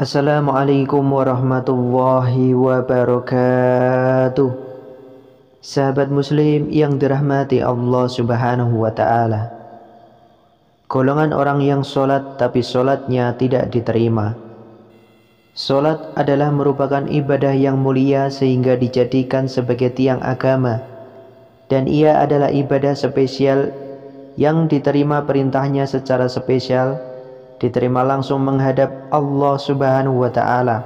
Assalamualaikum warahmatullahi wabarakatuh Sahabat muslim yang dirahmati Allah subhanahu wa ta'ala Golongan orang yang sholat tapi sholatnya tidak diterima Sholat adalah merupakan ibadah yang mulia sehingga dijadikan sebagai tiang agama Dan ia adalah ibadah spesial yang diterima perintahnya secara spesial diterima langsung menghadap Allah Subhanahu wa taala.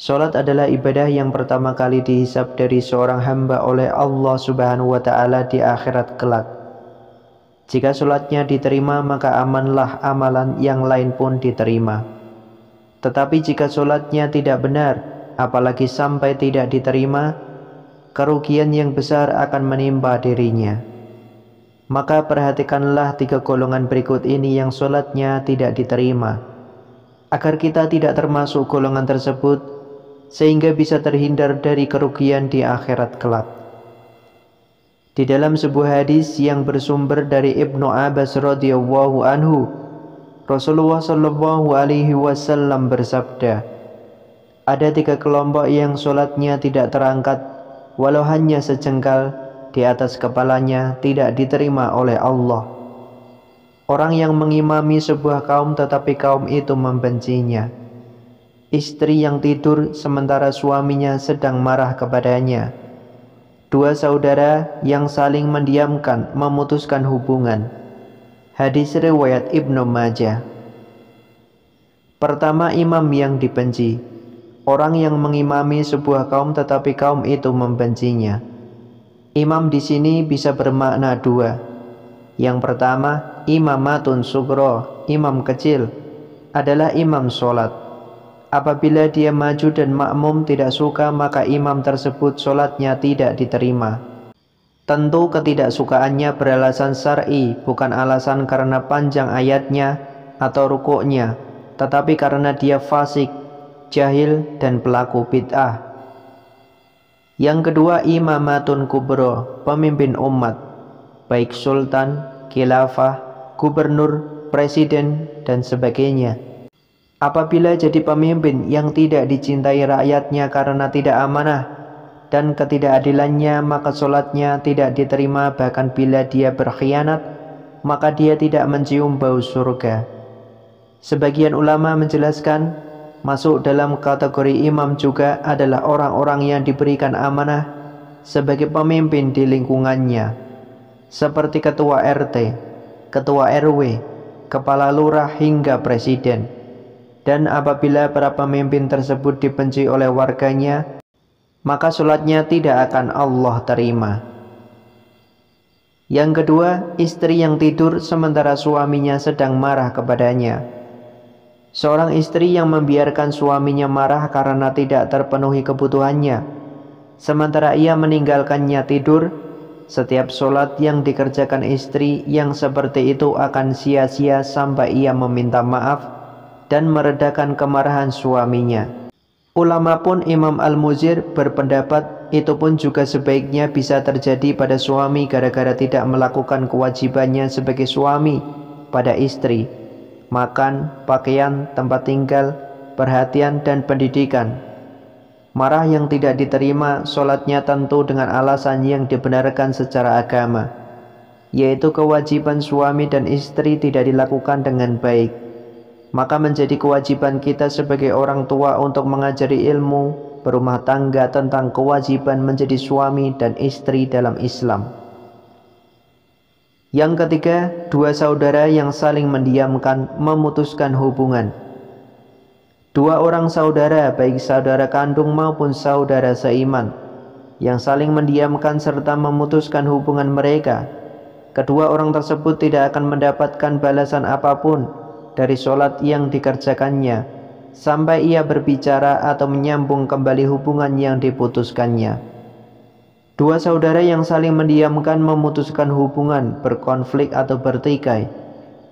Salat adalah ibadah yang pertama kali dihisap dari seorang hamba oleh Allah Subhanahu wa taala di akhirat kelak. Jika solatnya diterima maka amanlah amalan yang lain pun diterima. Tetapi jika solatnya tidak benar, apalagi sampai tidak diterima, kerugian yang besar akan menimpa dirinya maka perhatikanlah tiga golongan berikut ini yang sholatnya tidak diterima, agar kita tidak termasuk golongan tersebut, sehingga bisa terhindar dari kerugian di akhirat kelak. Di dalam sebuah hadis yang bersumber dari Ibnu Abbas radhiyallahu anhu, Rasulullah shallallahu alaihi wasallam bersabda, ada tiga kelompok yang sholatnya tidak terangkat, walau hanya sejengkal, di atas kepalanya tidak diterima oleh Allah. Orang yang mengimami sebuah kaum tetapi kaum itu membencinya. Istri yang tidur sementara suaminya sedang marah kepadanya. Dua saudara yang saling mendiamkan memutuskan hubungan. Hadis riwayat Ibnu Majah. Pertama imam yang dibenci, orang yang mengimami sebuah kaum tetapi kaum itu membencinya. Imam di sini bisa bermakna dua. Yang pertama, imamatun sugro, imam kecil, adalah imam solat. Apabila dia maju dan makmum tidak suka, maka imam tersebut solatnya tidak diterima. Tentu ketidaksukaannya beralasan syar'i, bukan alasan karena panjang ayatnya atau rukuknya, tetapi karena dia fasik, jahil, dan pelaku bid'ah. Yang kedua imamatun kubro, pemimpin umat, baik sultan, khilafah, gubernur, presiden, dan sebagainya. Apabila jadi pemimpin yang tidak dicintai rakyatnya karena tidak amanah dan ketidakadilannya maka sholatnya tidak diterima bahkan bila dia berkhianat maka dia tidak mencium bau surga. Sebagian ulama menjelaskan Masuk dalam kategori imam juga adalah orang-orang yang diberikan amanah sebagai pemimpin di lingkungannya, seperti ketua RT, ketua RW, kepala lurah, hingga presiden. Dan apabila para pemimpin tersebut dibenci oleh warganya, maka sholatnya tidak akan Allah terima. Yang kedua, istri yang tidur sementara suaminya sedang marah kepadanya Seorang istri yang membiarkan suaminya marah karena tidak terpenuhi kebutuhannya, sementara ia meninggalkannya tidur, setiap sholat yang dikerjakan istri yang seperti itu akan sia-sia sampai ia meminta maaf dan meredakan kemarahan suaminya. Ulama pun Imam Al-Muzir berpendapat itu pun juga sebaiknya bisa terjadi pada suami gara-gara tidak melakukan kewajibannya sebagai suami pada istri makan, pakaian, tempat tinggal, perhatian, dan pendidikan. Marah yang tidak diterima sholatnya tentu dengan alasan yang dibenarkan secara agama, yaitu kewajiban suami dan istri tidak dilakukan dengan baik. Maka menjadi kewajiban kita sebagai orang tua untuk mengajari ilmu berumah tangga tentang kewajiban menjadi suami dan istri dalam Islam. Yang ketiga, dua saudara yang saling mendiamkan memutuskan hubungan. Dua orang saudara, baik saudara kandung maupun saudara seiman, yang saling mendiamkan serta memutuskan hubungan mereka. Kedua orang tersebut tidak akan mendapatkan balasan apapun dari sholat yang dikerjakannya, sampai ia berbicara atau menyambung kembali hubungan yang diputuskannya. Dua saudara yang saling mendiamkan memutuskan hubungan, berkonflik atau bertikai,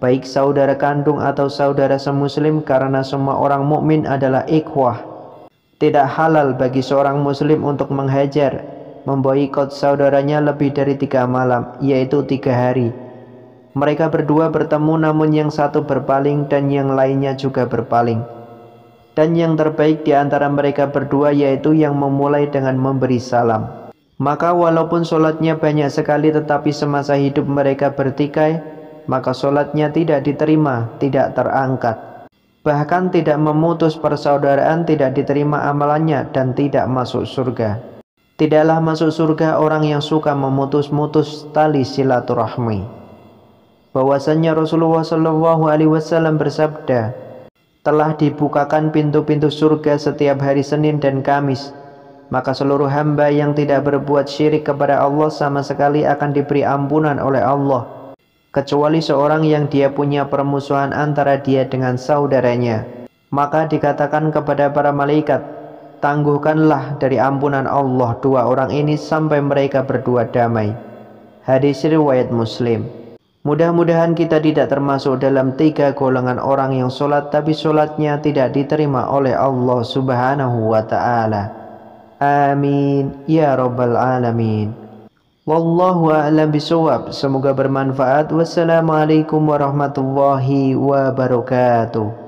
baik saudara kandung atau saudara semuslim karena semua orang mukmin adalah ikhwah. Tidak halal bagi seorang muslim untuk menghajar, memboikot saudaranya lebih dari tiga malam, yaitu tiga hari. Mereka berdua bertemu namun yang satu berpaling dan yang lainnya juga berpaling. Dan yang terbaik di antara mereka berdua yaitu yang memulai dengan memberi salam. Maka walaupun sholatnya banyak sekali tetapi semasa hidup mereka bertikai, maka sholatnya tidak diterima, tidak terangkat. Bahkan tidak memutus persaudaraan, tidak diterima amalannya, dan tidak masuk surga. Tidaklah masuk surga orang yang suka memutus-mutus tali silaturahmi. Bahwasannya Rasulullah Shallallahu Alaihi Wasallam bersabda, telah dibukakan pintu-pintu surga setiap hari Senin dan Kamis maka seluruh hamba yang tidak berbuat syirik kepada Allah sama sekali akan diberi ampunan oleh Allah kecuali seorang yang dia punya permusuhan antara dia dengan saudaranya maka dikatakan kepada para malaikat tangguhkanlah dari ampunan Allah dua orang ini sampai mereka berdua damai hadis riwayat muslim Mudah-mudahan kita tidak termasuk dalam tiga golongan orang yang sholat tapi sholatnya tidak diterima oleh Allah subhanahu wa ta'ala. Amin ya rabbal alamin. Wallahu a'lam bisawab. Semoga bermanfaat. Wassalamualaikum warahmatullahi wabarakatuh.